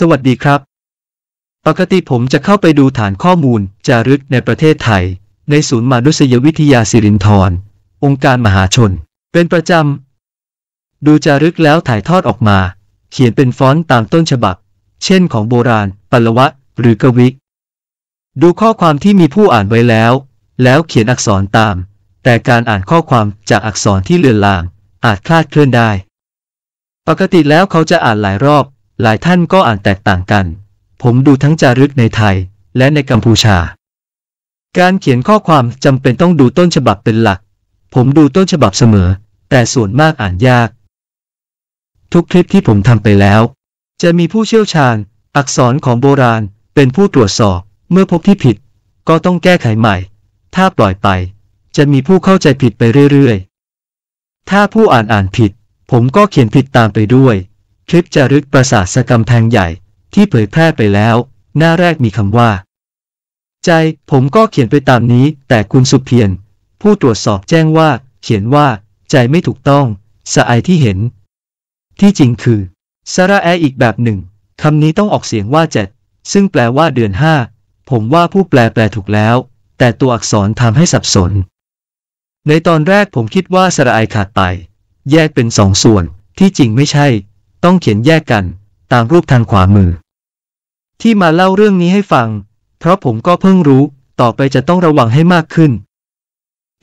สวัสดีครับ ปกติผมจะเข้าไปดูฐานข้อมูลจารึกในประเทศไทย ในศูนย์มนุษยวิทยาสิรินธร องค์การมหาชน เป็นประจำ ดูจารึกแล้วถ่ายทอดออกมา เขียนเป็นฟอนต์ตามต้นฉบับ เช่นของโบราณปัลวะ หรือกวิกดูข้อความที่มีผู้อ่านไว้แล้ว แล้วเขียนอักษรตาม แต่การอ่านข้อความจากอักษรที่เลือนลาง อาจคลาดเคลื่อนได้ ปกติแล้วเขาจะอ่านหลายรอบหลายท่านก็อ่านแตกต่างกัน ผมดูทั้งจารึกในไทย และในกัมพูชา การเขียนข้อความจำเป็นต้องดูต้นฉบับเป็นหลัก ผมดูต้นฉบับเสมอ แต่ส่วนมากอ่านยาก ทุกคลิปที่ผมทำไปแล้ว จะมีผู้เชี่ยวชาญ อักษรของโบราณ เป็นผู้ตรวจสอบ เมื่อพบที่ผิด ก็ต้องแก้ไขใหม่ ถ้าปล่อยไป จะมีผู้เข้าใจผิดไปเรื่อยๆ ถ้าผู้อ่านอ่านผิด ผมก็เขียนผิดตามไปด้วยคลิปจารึกปราสาทสกำแพงใหญ่ที่เผยแพร่ไปแล้ว หน้าแรกมีคำว่า ใจ ผมก็เขียนไปตามนี้ แต่คุณสุเพียน ผู้ตรวจสอบแจ้งว่า เขียนว่า ใจไม่ถูกต้องสาไอที่เห็น ที่จริงคือซาราแออีกแบบหนึ่งคำนี้ต้องออกเสียงว่าเจ็ดซึ่งแปลว่าเดือนห้าผมว่าผู้แปลแปลถูกแล้ว แต่ตัวอักษรทำให้สับสน ในตอนแรกผมคิดว่า สระไอขาดไปแยกเป็นสองส่วน ที่จริงไม่ใช่ต้องเขียนแยกกันตามรูปทางขวามือ ที่มาเล่าเรื่องนี้ให้ฟัง เพราะผมก็เพิ่งรู้ ต่อไปจะต้องระวังให้มากขึ้น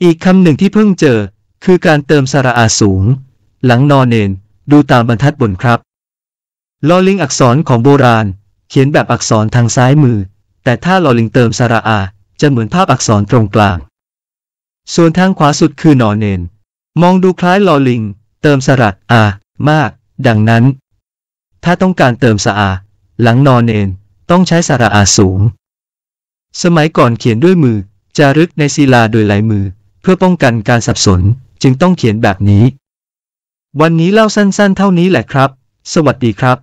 อีกคำหนึ่งที่เพิ่งเจอคือการเติมสระอาสูง หลังนอนเนนดูตามบรรทัดบนครับลอลิงอักษรของโบราณเขียนแบบอักษรทางซ้ายมือ แต่ถ้าลอลิงเติมสระอาจะเหมือนภาพอักษรตรงกลาง ส่วนทางขวาสุดคือนอนเนนมองดูคล้ายลอลิงเติมสระอา มากดังนั้น ถ้าต้องการเติมสะอา หลังนอนเอนต้องใช้สระอาสูง สมัยก่อนเขียนด้วยมือจารึกในศิลาโดยลายมือ เพื่อป้องกันการสับสนจึงต้องเขียนแบบนี้ วันนี้เล่าสั้นๆเท่านี้แหละครับ สวัสดีครับ